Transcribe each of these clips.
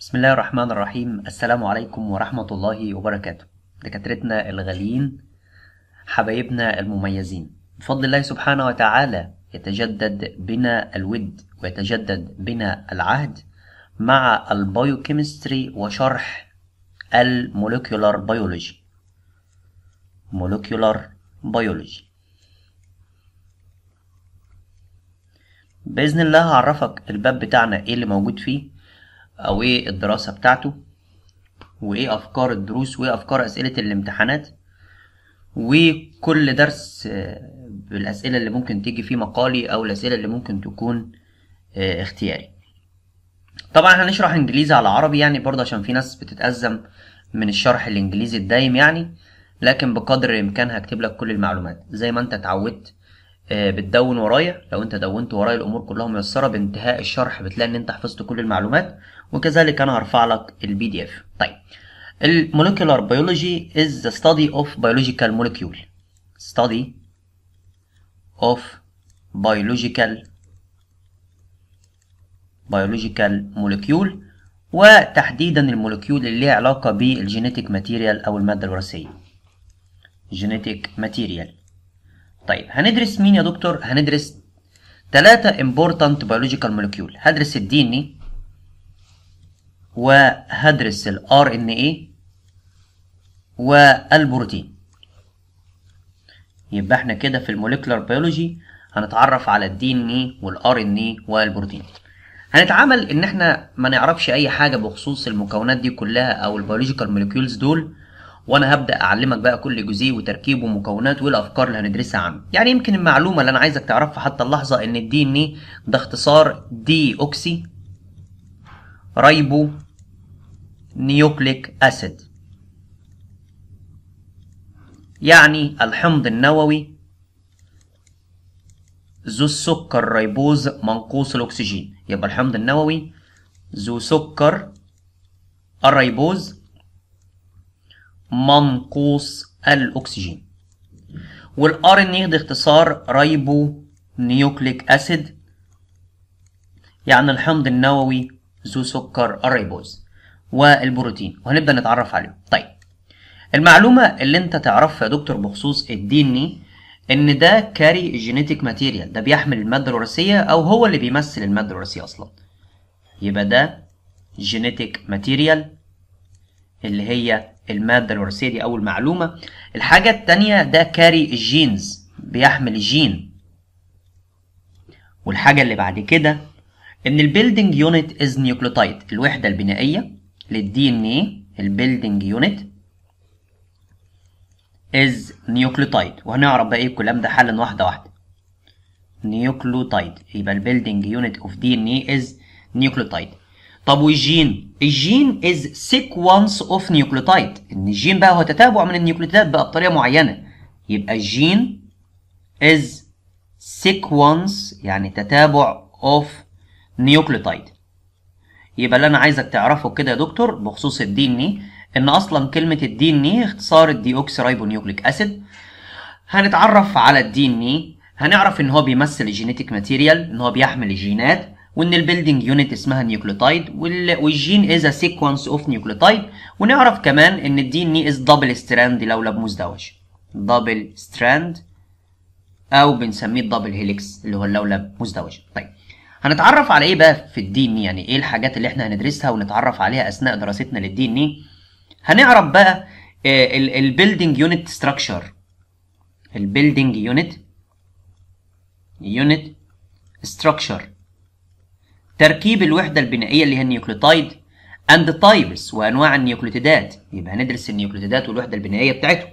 بسم الله الرحمن الرحيم السلام عليكم ورحمة الله وبركاته دكاترتنا الغاليين حبايبنا المميزين بفضل الله سبحانه وتعالى يتجدد بنا الود ويتجدد بنا العهد مع البايوكيمستري وشرح المولوكيولار بيولوجي مولوكيولار بيولوجي بإذن الله هعرفك الباب بتاعنا ايه اللي موجود فيه او ايه الدراسة بتاعته وايه افكار الدروس وايه افكار اسئلة الامتحانات وكل درس آه، بالاسئلة اللي ممكن تيجي فيه مقالي او الاسئلة اللي ممكن تكون آه، اختياري طبعا هنشرح انجليزي على عربي يعني برضه عشان في ناس بتتأزم من الشرح الانجليزي الدايم يعني لكن بقدر الامكان هكتب لك كل المعلومات زي ما انت اتعودت آه، بتدون ورايا لو انت دونت ورايا الامور كلها ميسره بانتهاء الشرح بتلاقي ان انت حفظت كل المعلومات وكذلك انا هرفع لك البي دي اف طيب المولكيولار بيولوجي از ذا ستادي اوف بيولوجيكال مولكيول ستادي اوف بيولوجيكال بيولوجيكال مولكيول وتحديدا المولكيول اللي ليه علاقه بالجينيتيك ماتيريال او الماده الوراثيه جينيتك ماتيريال طيب هندرس مين يا دكتور هندرس ثلاثة important biological molecule هدرس الدي ان ايه وهدرس الار ان ايه والبروتين يبقى احنا كده في الموليكولار بيولوجي هنتعرف على الدي ان ايه والار ان ايه والبروتين هنتعامل ان احنا ما نعرفش اي حاجه بخصوص المكونات دي كلها او البيولوجيكال مولوكيولز دول وانا هبدا اعلمك بقى كل جزيء وتركيبه ومكوناته والافكار اللي هندرسها عنه يعني يمكن المعلومه اللي انا عايزك تعرفها حتى اللحظه ان الدي ان اي ده اختصار دي اوكسي ريبو نيوكليك اسيد يعني الحمض النووي ذو السكر ريبوز منقوص الأكسجين يبقى الحمض النووي ذو سكر الريبوز منقوص الأكسجين والار ان ايه اختصار ريبو نيوكليك اسيد يعني الحمض النووي ذو سكر الريبوز والبروتين وهنبدا نتعرف عليهم طيب المعلومه اللي انت تعرفها يا دكتور بخصوص الديني ان ده كاري جينيتيك ماتيريال ده بيحمل الماده الوراثيه او هو اللي بيمثل الماده الوراثيه اصلا يبقى ده جينيتيك ماتيريال اللي هي المادة الوراثية دي أول معلومة الحاجة التانية ده كاري الجينز بيحمل الجين والحاجة اللي بعد كده إن البيلدينج يونت إز نيوكليوتايد الوحدة البنائية للدي إن إيه البيلدينج يونت إز نيوكليوتايد وهنعرف بقى إيه الكلام ده حالا واحدة واحدة نيوكليوتايد يبقى البيلدينج يونت أوف دي إن إيه إز نيوكليوتايد طب والجين الجين از سيكونس اوف نيوكليوتايد ان الجين بقى هو تتابع من النيوكليوتيدات بقى بطريقه معينه يبقى الجين از سيكونس يعني تتابع اوف نيوكليوتايد يبقى اللي انا عايزك تعرفه كده يا دكتور بخصوص الدي ان اي ان اصلا كلمه الدي ان اي اختصار الدي اوكسي ريبو نيوكليك اسيد هنتعرف على الدي ان اي هنعرف ان هو بيمثل الجينيتيك ماتيريال ان هو بيحمل الجينات وان البيلدنج يونت اسمها نيوكليوتايد والجين از ا سيكونس اوف نيوكليوتايد ونعرف كمان ان الدي ان اي از دبل ستراند لو مزدوج دبل ستراند او بنسميه الدبل هيليكس اللي هو اللولب مزدوج طيب هنتعرف على ايه بقى في الدي ان يعني ايه الحاجات اللي احنا هندرسها ونتعرف عليها اثناء دراستنا للدي ان هنعرف بقى البيلدنج يونت ستراكشر البيلدنج يونت يونت ستراكشر تركيب الوحدة البنائية اللي هي النيوكليوتايد اند تايبس وانواع النيوكليوتيدات يبقى هندرس النيوكليوتيدات والوحدة البنائية بتاعتهم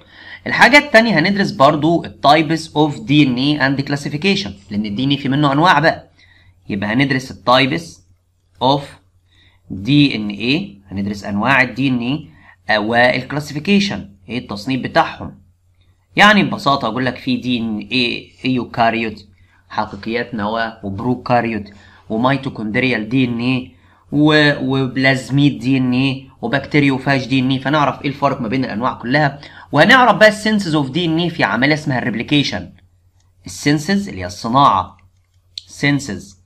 الحاجة التانية هندرس برضو التايبس اوف دي ان اي اند كلاسيفيكيشن لان الدي ان اي في منه انواع بقى يبقى هندرس التايبس اوف دي ان اي هندرس انواع الدي ان اي آه، والكلاسيفيكيشن ايه التصنيف بتاعهم يعني ببساطة اقول لك في دي ان اي ايوكاريوت حقيقيات نواة وبروكاريوت وميتوكوندريال دي ان ايه وبلازميد دي ان ايه وبكتيريوفاج دي ان ايه فنعرف ايه الفرق ما بين الانواع كلها وهنعرف بقى السنسز اوف دي ان ايه في عمليه اسمها الريبليكيشن السنسز اللي هي الصناعه سنسز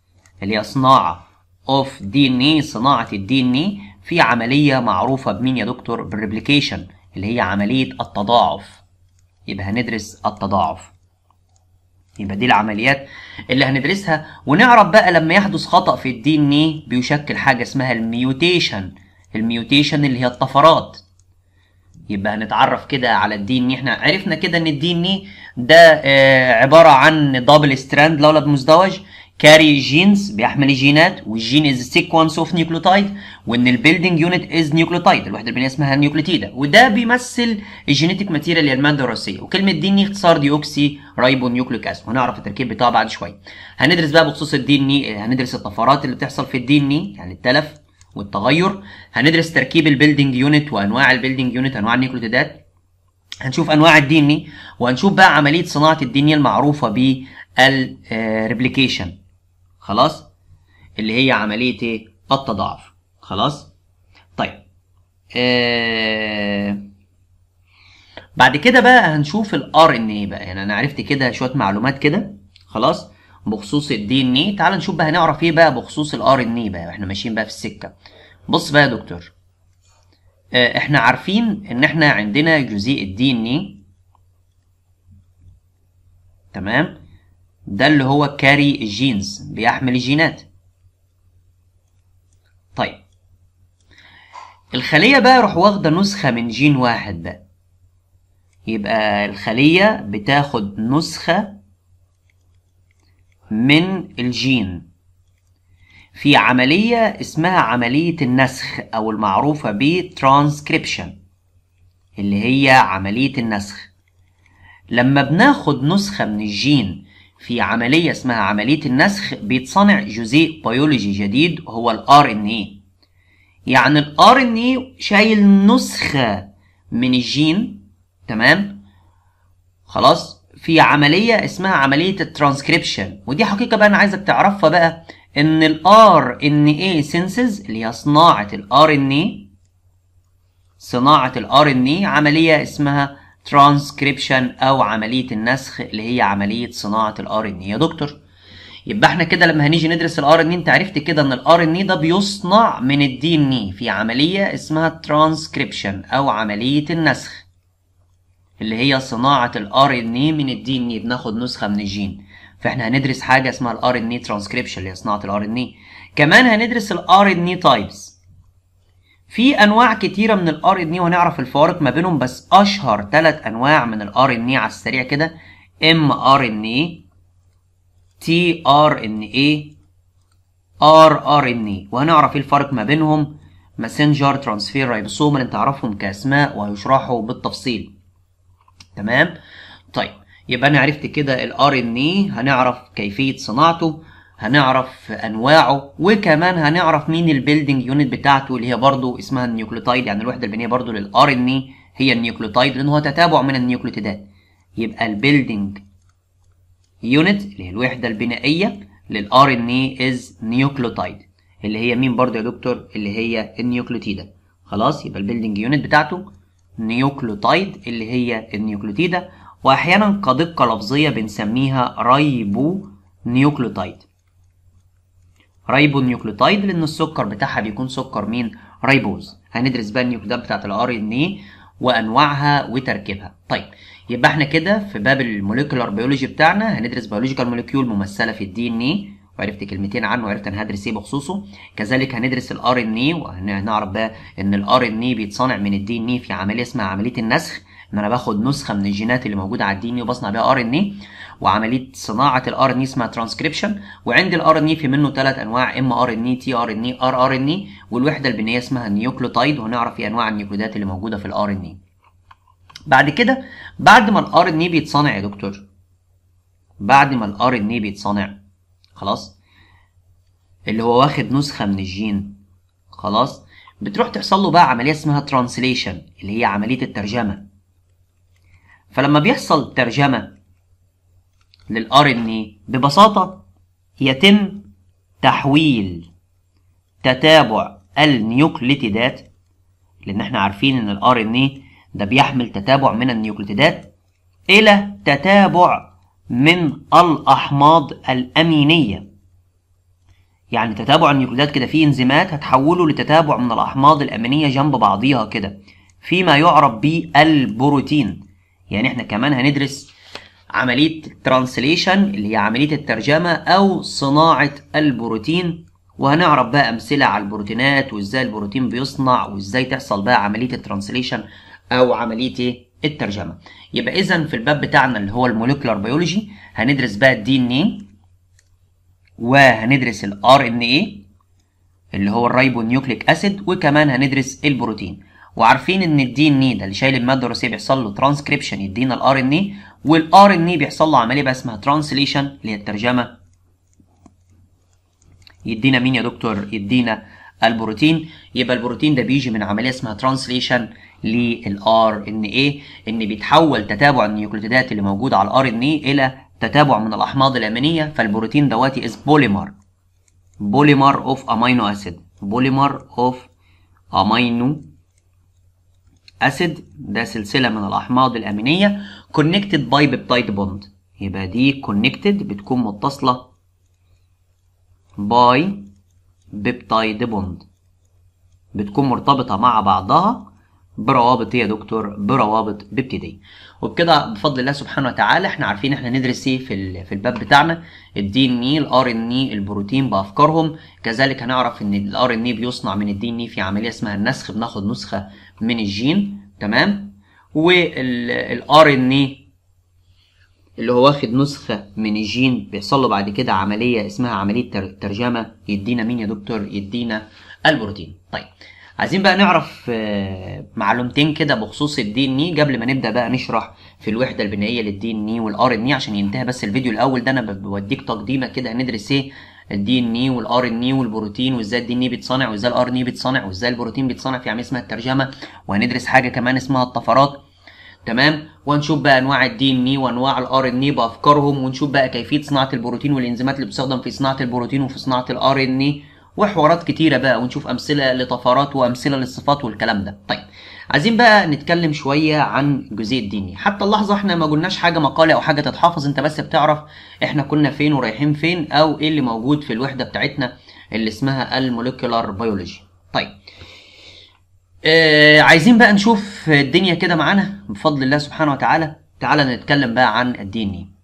اللي هي صناعه اوف دي ان ايه صناعه الدي ان ايه في عمليه معروفه بمين يا دكتور بالريبليكيشن اللي هي عمليه التضاعف يبقى هندرس التضاعف يبقى دي العمليات اللي هندرسها ونعرف بقى لما يحدث خطأ في الدي ان ايه بيشكل حاجة اسمها الميوتيشن الميوتيشن اللي هي الطفرات يبقى هنتعرف كده على الدي ان إيه؟ احنا عرفنا كده ان الدي ان إيه؟ ده آه، عبارة عن دبل ستراند لولب مزدوج كاري جينز بيحمل الجينات والجين از سيكونس اوف نيوكليوتايد وان البيلدنج يونت از نيوكليوتايد الوحده البنيه اسمها النيوكليتيدا وده بيمثل الجينيتيك ماتيريال للماده الوراثيه وكلمه دي ان اختصار دي اوكسي رايبو نيوكليك اسيد وهنعرف التركيب بتاعه بعد شويه هندرس بقى بخصوص الدي ان هندرس الطفرات اللي بتحصل في الدي ان يعني التلف والتغير هندرس تركيب البيلدنج يونت وانواع البيلدنج يونت انواع النيوكليوتيدات هنشوف انواع الدي ان وهنشوف بقى عمليه صناعه الدي المعروفه بالريبليكيشن خلاص اللي هي عمليه ايه التضاعف خلاص طيب آه بعد كده بقى هنشوف الار ان ايه بقى يعني انا عرفت كده شويه معلومات كده خلاص بخصوص الدي ان ايه تعال نشوف بقى هنعرف ايه بقى بخصوص الار ان ايه بقى احنا ماشيين بقى في السكه بص بقى يا دكتور آه احنا عارفين ان احنا عندنا جزيء الدي ان ايه تمام ده اللي هو كاري الجينز بيحمل الجينات طيب الخلية بقى يروح واخدة نسخة من جين واحد ده يبقى الخلية بتاخد نسخة من الجين في عملية اسمها عملية النسخ أو المعروفة Transcription اللي هي عملية النسخ لما بناخد نسخة من الجين في عملية اسمها عملية النسخ بيتصنع جزيء بيولوجي جديد هو ال RNA إيه. يعني ال RNA إيه شايل نسخة من الجين تمام خلاص في عملية اسمها عملية الترانسكريبشن ودي حقيقة بقى أنا عايزك تعرفها بقى إن ال RNA إيه سينسز اللي هي صناعة ال RNA صناعة ال RNA عملية اسمها ترانسكريبشن او عمليه النسخ اللي هي عمليه صناعه الار ان يا دكتور يبقى احنا كده لما هنيجي ندرس الار ان انت عرفت كده ان الار ان ده بيصنع من الدي ان في عمليه اسمها ترانسكريبشن او عمليه النسخ اللي هي صناعه الار ان من الدي ان بناخد نسخه من الجين فاحنا هندرس حاجه اسمها الار ان ترانسكريبشن اللي هي صناعه الار ان كمان هندرس الار ان تايبس في انواع كتيره من الار ان اي وهنعرف الفوارق ما بينهم بس اشهر ثلاث انواع من الار ان اي على السريع كده ام ار ان اي تي ار ان اي ار ار ان اي وهنعرف ايه الفرق ما بينهم ماسنجر ترانسفير رايبوسوم اللي انت تعرفهم كاسماء وهيشرحوا بالتفصيل تمام طيب يبقى انا عرفت كده الار ان اي هنعرف كيفيه صناعته هنعرف انواعه وكمان هنعرف مين البيلدنج يونت بتاعته اللي هي برضو اسمها النيوكليوتايد يعني الوحده البنيه برضو للار ان اي هي النيوكليوتايد لان هو تتابع من النيوكليوتيدات يبقى البيلدنج يونت اللي هي الوحده البنائيه للار ان اي از نيوكليوتايد اللي هي مين برضو يا دكتور اللي هي النيوكليوتيده خلاص يبقى البيلدنج يونت بتاعته نيوكليوتايد اللي هي النيوكليوتيده واحيانا كدقه لفظيه بنسميها رايبو نيوكليوتايد ريبونيوكليوتايد لان السكر بتاعها بيكون سكر مين ريبوز هندرس بقى النيوكليوتايد بتاعه الار ان اي وانواعها وتركيبها طيب يبقى احنا كده في باب الموليكولار بيولوجي بتاعنا هندرس بيولوجيكال موليكيول ممثله في الدي ان اي وعرفت كلمتين عنه وعرفت انا هدرس ايه بخصوصه كذلك هندرس الار ان اي وهنعرف بقى ان الار ان اي بيتصنع من الدي ان اي في عمليه اسمها عمليه النسخ ان انا باخد نسخه من الجينات اللي موجوده على الدي ان وبصنع بيها ار ان اي وعمليه صناعه الار ان اي اسمها ترانسكريبشن وعندي الار ان اي في منه ثلاث انواع ام ار ان اي تي ار ان اي ار ار ان اي والوحده البنيه اسمها النيوكليوتايد وهنعرف ايه انواع النيوكليدات اللي موجوده في الار ان اي بعد كده بعد ما الار ان اي بيتصنع يا دكتور بعد ما الار ان اي بيتصنع خلاص اللي هو واخد نسخه من الجين خلاص بتروح تحصل له بقى عمليه اسمها ترانسليشن اللي هي عمليه الترجمه فلما بيحصل ترجمة للار ان اي ببساطة يتم تحويل تتابع النيوكليتيدات لان احنا عارفين ان الار ان اي ده بيحمل تتابع من النيوكليتيدات الى تتابع من الاحماض الامينيه يعني تتابع النيوكليتيدات كده فيه انزيمات هتحوله لتتابع من الاحماض الامينيه جنب بعضيها كده فيما يعرف بالبروتين يعني احنا كمان هندرس عملية ترانسليشن اللي هي عملية الترجمة أو صناعة البروتين وهنعرف بقى أمثلة على البروتينات وإزاي البروتين بيصنع وإزاي تحصل بقى عملية الترانسليشن أو عملية الترجمة يبقى إذا في الباب بتاعنا اللي هو الموليكولار بيولوجي هندرس بقى الدي إن إيه وهندرس الار إن إيه اللي هو الريبونيوكليك أسيد وكمان هندرس البروتين وعارفين ان الدي ان اي ده اللي شايل الماده الرئيسيه بيحصل له ترانسكريبشن يدينا الار ان اي والار ان اي بيحصل له عمليه بقى اسمها ترانسليشن اللي هي الترجمه يدينا مين يا دكتور يدينا البروتين يبقى البروتين ده بيجي من عمليه اسمها ترانسليشن للار ان اي ان بيتحول تتابع النيوكليوتيدات اللي موجوده على الار ان اي الى تتابع من الاحماض الامينيه فالبروتين دواتي از بوليمر بوليمر اوف امينو اسيد بوليمر اوف امينو اسيد ده سلسله من الاحماض الامينيه كونكتد باي بيبتايد بوند يبقى دي كونكتد بتكون متصله باي بيبتايد بوند بتكون مرتبطه مع بعضها بروابط يا دكتور بروابط بيبتيديه وبكده بفضل الله سبحانه وتعالى احنا عارفين احنا ندرس ايه في في الباب بتاعنا الدي ان اي الار ان اي البروتين بافكارهم كذلك هنعرف ان الار ان اي بيصنع من الدي ان اي في عمليه اسمها النسخ بناخد نسخه من الجين تمام والار ان اي اللي هو واخد نسخة من الجين بيحصل له بعد كده عملية اسمها عملية ترجمة يدينا مين يا دكتور؟ يدينا البروتين. طيب عايزين بقى نعرف آه، معلومتين كده بخصوص الدي ان اي قبل ما نبدا بقى نشرح في الوحده البنائيه للدي ان اي والار ان اي عشان ينتهي بس الفيديو الاول ده انا بوديك تقديمه كده هندرس ايه الدي ان اي والار ان اي والبروتين وازاي الدي ان اي بيتصنع وازاي الار ان اي بيتصنع وازاي البروتين بيتصنع في عمليه اسمها الترجمه وهندرس حاجه كمان اسمها الطفرات تمام ونشوف بقى انواع الدي ان اي وانواع الار ان اي بافكارهم ونشوف بقى كيفيه صناعه البروتين والانزيمات اللي بتستخدم في صناعه البروتين وفي صناعه الار ان اي وحوارات كتيرة بقى ونشوف أمثلة لطفرات وأمثلة للصفات والكلام ده طيب عايزين بقى نتكلم شوية عن الجزء الديني حتى اللحظة احنا ما قلناش حاجة مقالة او حاجة تتحافظ انت بس بتعرف احنا كنا فين ورايحين فين او ايه اللي موجود في الوحدة بتاعتنا اللي اسمها الموليكولار بيولوجي طيب آه عايزين بقى نشوف الدنيا كده معانا بفضل الله سبحانه وتعالى تعالى نتكلم بقى عن الدين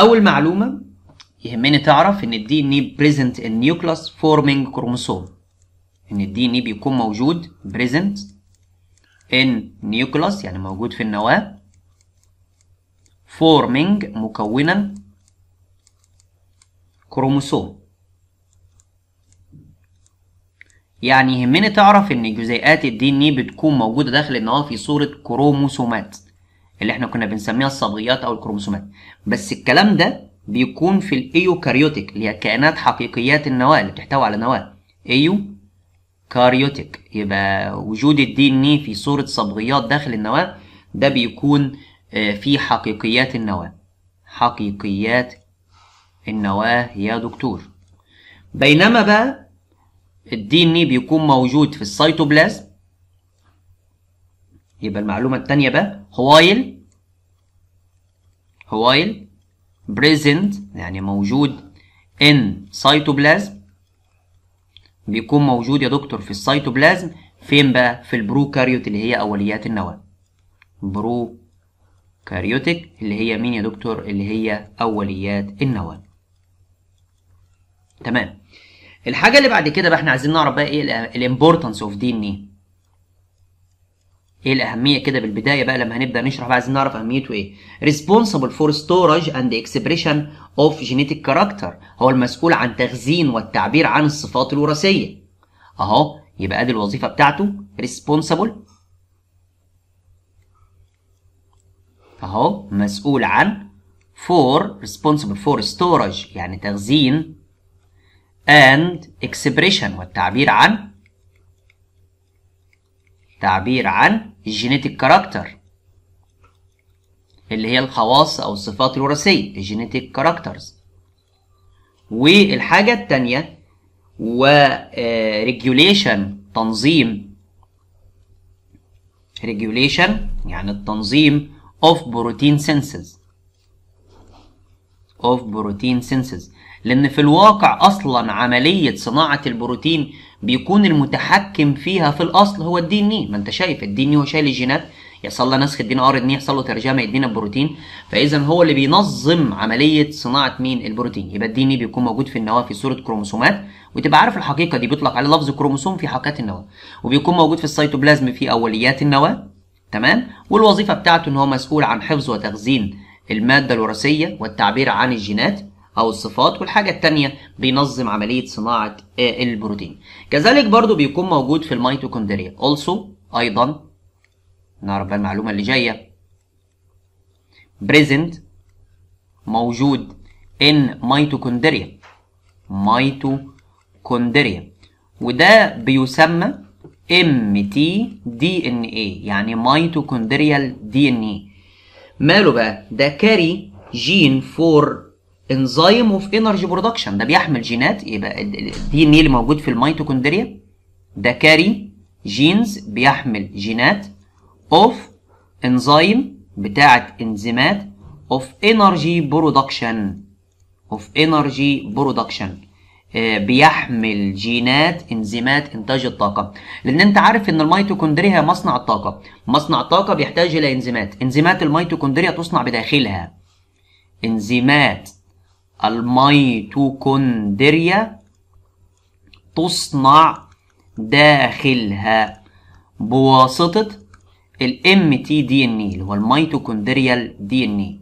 اول معلومه يهمني تعرف ان الدي ان اي بريزنت ان نيوكلاس فورمينج كروموسوم ان الدي ان اي بيكون موجود بريزنت ان نيوكلاس يعني موجود في النواه فورمينج مكونا كروموسوم يعني يهمني تعرف ان جزيئات الدي ان اي بتكون موجوده داخل النواه في صوره كروموسومات اللي احنا كنا بنسميها الصبغيات او الكروموسومات بس الكلام ده بيكون في الايوكاريوتيك اللي هي كائنات حقيقيات النواه اللي بتحتوي على نواه ايو كاريوتيك يبقى وجود الدي ان اي في صوره صبغيات داخل النواه ده بيكون آه، في حقيقيات النواه حقيقيات النواه يا دكتور بينما بقى الدي ان اي بيكون موجود في السيتوبلازم يبقى المعلومة التانية بقى هوايل هوايل بريزنت يعني موجود ان سيتوبلازم بيكون موجود يا دكتور في السيتوبلازم فين بقى في البروكاريوت اللي هي اوليات النواه بروكاريوتك اللي هي مين يا دكتور اللي هي اوليات النواه تمام الحاجه اللي بعد كده بقى احنا عايزين نعرف بقى ايه الامبورتنس اوف دي ان ايه ايه الاهميه كده بالبدايه بقى لما هنبدا نشرح بقى عايزين نعرف اهميته ايه responsible for storage and expression of genetic character هو المسؤول عن تخزين والتعبير عن الصفات الوراثيه اهو يبقى ادي الوظيفه بتاعته responsible اهو مسؤول عن for responsible for storage يعني تخزين and expression والتعبير عن تعبير عن الجينيتك كاركتر اللي هي الخواص أو الصفات الوراثية الجينيتك كاركترز والحاجة الثانيه وريجوليشن آه، تنظيم ريجوليشن يعني التنظيم of protein senses of protein senses لأن في الواقع أصلا عملية صناعة البروتين بيكون المتحكم فيها في الاصل هو الدي ان اي ما انت شايف الدي ان اي هو شايل الجينات يحصل لها نسخ الدي ان ار ان يحصل له ترجمه يدينا بروتين فاذا هو اللي بينظم عمليه صناعه مين البروتين يبقى الدي ان بيكون موجود في النواه في صوره كروموسومات وتبقى عارف الحقيقه دي بيطلق على لفظ كروموسوم في حركات النواه وبيكون موجود في السيتوبلازم في اوليات النواه تمام والوظيفه بتاعته ان هو مسؤول عن حفظ وتخزين الماده الوراثيه والتعبير عن الجينات او الصفات والحاجه الثانيه بينظم عمليه صناعه البروتين كذلك برضو بيكون موجود في الميتوكوندريا also ايضا نعرف بقى المعلومه اللي جايه present موجود in ميتوكوندريا ميتوكوندريا وده بيسمى MTDNA يعني ميتوكوندريال دي ان اي ماله بقى ده كاري جين فور انزيم اوف انرجي برودكشن ده بيحمل جينات يبقى الدي ان ايه اللي موجود في الميتوكوندريا ده كاري جينز بيحمل جينات اوف انزيم بتاعه انزيمات اوف انرجي برودكشن اوف انرجي برودكشن بيحمل جينات انزيمات انتاج الطاقه لان انت عارف ان الميتوكوندريا هي مصنع الطاقه مصنع الطاقه بيحتاج الى انزيمات انزيمات الميتوكوندريا تصنع بداخلها انزيمات الميتوكوندريا تصنع داخلها بواسطة ال تي دي ان اي اللي هو الميتوكوندريال دي ان اي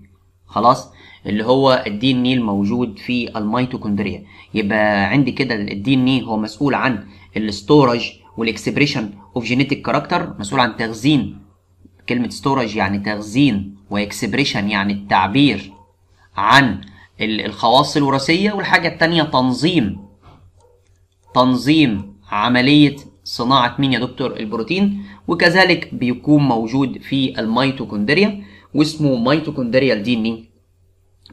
خلاص اللي هو الدي ان اي الموجود في الميتوكوندريا يبقى عندي كده الدي ان اي هو مسؤول عن الاستورج والاكسبريشن اوف جينيتك كاركتر مسؤول عن تخزين كلمه ستورج يعني تخزين واكسبريشن يعني التعبير عن الخواص الوراثية والحاجة التانية تنظيم تنظيم عملية صناعة مين يا دكتور البروتين وكذلك بيكون موجود في الميتوكوندريا واسمه ميتوكوندريال دي ان إيه.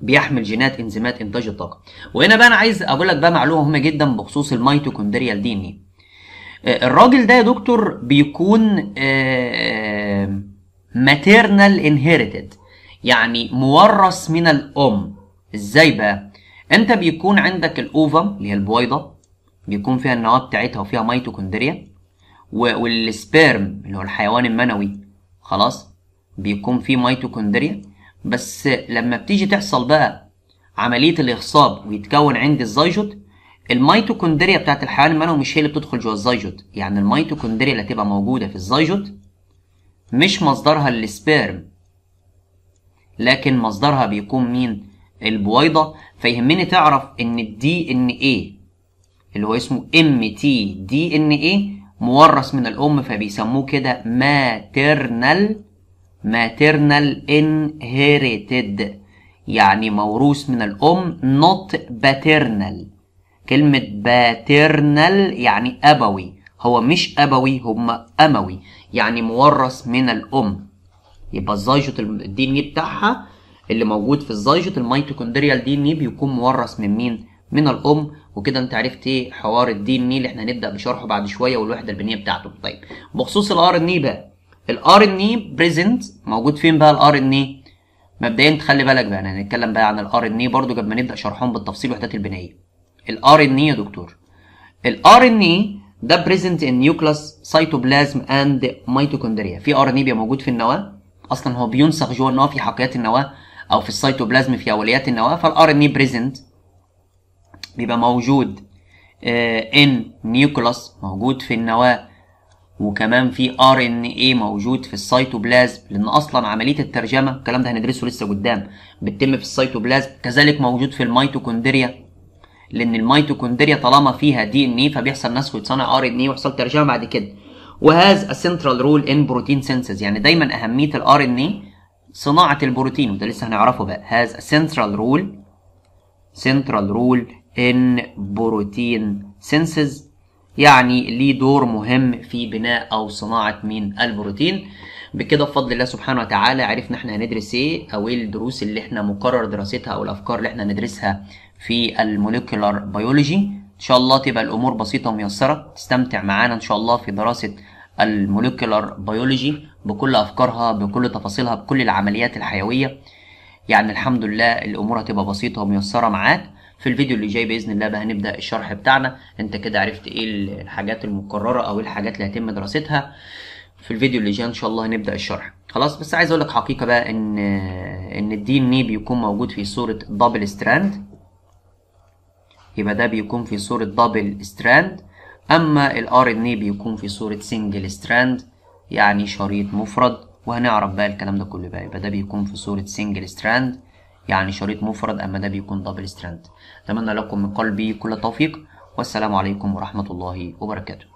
بيحمل جينات انزيمات انتاج الطاقه وهنا بقى انا عايز اقول لك بقى معلومه مهمه جدا بخصوص الميتوكوندريال دي ان إيه. آه، الراجل ده يا دكتور بيكون ماتيرنال آه، انهيريتد يعني مورث من الام ازاي بقى انت بيكون عندك الاوفا اللي هي البويضه بيكون فيها النواه بتاعتها وفيها ميتوكوندريا والسبيرم اللي هو الحيوان المنوي خلاص بيكون فيه ميتوكوندريا بس لما بتيجي تحصل بقى عمليه الاخصاب ويتكون عندي الزيجوت الميتوكوندريا بتاعت الحيوان المنوي مش هي اللي بتدخل جوه الزيجوت يعني الميتوكوندريا اللي هتبقى موجوده في الزيجوت مش مصدرها للسبيرم لكن مصدرها بيكون مين البويضه فيهمني تعرف ان الدي ان ايه اللي هو اسمه ام تي دي ان ايه مورث من الام فبيسموه كده ماترنال ماترنال انهيريتد يعني موروث من الام نوت باترنال كلمة باترنال يعني أبوي هو مش أبوي هم أموي يعني مورث من الأم يبقى الزيجوت الدي ان إيه بتاعها اللي موجود في الزيجة الميتوكوندريال دي ان اي بيكون مورث من مين؟ من الام وكده انت عرفت ايه حوار الدي ان إيه اللي احنا هنبدا بشرحه بعد شويه والوحده البنيه بتاعته طيب بخصوص الار ان اي بقى الار ان اي بريزنت موجود فين بقى الار ان اي مبدئيا تخلي بالك بقى يعني هنتكلم بقى عن الار ان اي برضو قبل ما نبدا شرحهم بالتفصيل الوحدات البنائيه الار ان اي يا دكتور الار ان اي ده بريزنت ان نيوكلاس سيتوبلازم اند ميتوكوندريا في ار ان اي بيبقى موجود في النواه اصلا هو بينسخ جوه النواه في حقيات النواه او في السيتوبلازم في اوليات النواه فالار ان اي بريزنت بيبقى موجود ان آه، نيوكلاس موجود في النواه وكمان في ار ان اي موجود في السيتوبلازم لان اصلا عمليه الترجمه الكلام ده هندرسه لسه قدام بتتم في السيتوبلازم كذلك موجود في الميتوكوندريا لان الميتوكوندريا طالما فيها دي ان اي فبيحصل نسخ ويتصنع ار ان اي ويحصل ترجمه بعد كده وهاز ا سنترال رول ان بروتين سينسز يعني دايما اهميه الار ان اي صناعة البروتين وده لسه هنعرفه بقى has a central role central role in protein senses يعني ليه دور مهم في بناء أو صناعة مين البروتين بكده بفضل الله سبحانه وتعالى عرفنا احنا هندرس ايه او ايه الدروس اللي احنا مقرر دراستها او الافكار اللي احنا هندرسها في الموليكولار بيولوجي ان شاء الله تبقى الامور بسيطه وميسره تستمتع معانا ان شاء الله في دراسه الموليكولار بيولوجي بكل افكارها بكل تفاصيلها بكل العمليات الحيويه يعني الحمد لله الامور هتبقى بسيطه وميسره معاك في الفيديو اللي جاي باذن الله بقى هنبدا الشرح بتاعنا انت كده عرفت ايه الحاجات المكرره او ايه الحاجات اللي هيتم دراستها في الفيديو اللي جاي ان شاء الله هنبدا الشرح خلاص بس عايز اقول لك حقيقه بقى ان ان الدي ان اي بيكون موجود في صوره دبل ستراند يبقى ده بيكون في صوره دبل ستراند اما الار ان اي بيكون في صوره سنجل ستراند يعني شريط مفرد وهنعرف بقى الكلام ده كله بقى يبقى ده بيكون في صورة سنجل ستراند يعني شريط مفرد أما ده بيكون دبل ستراند أتمنى لكم من قلبي كل التوفيق والسلام عليكم ورحمة الله وبركاته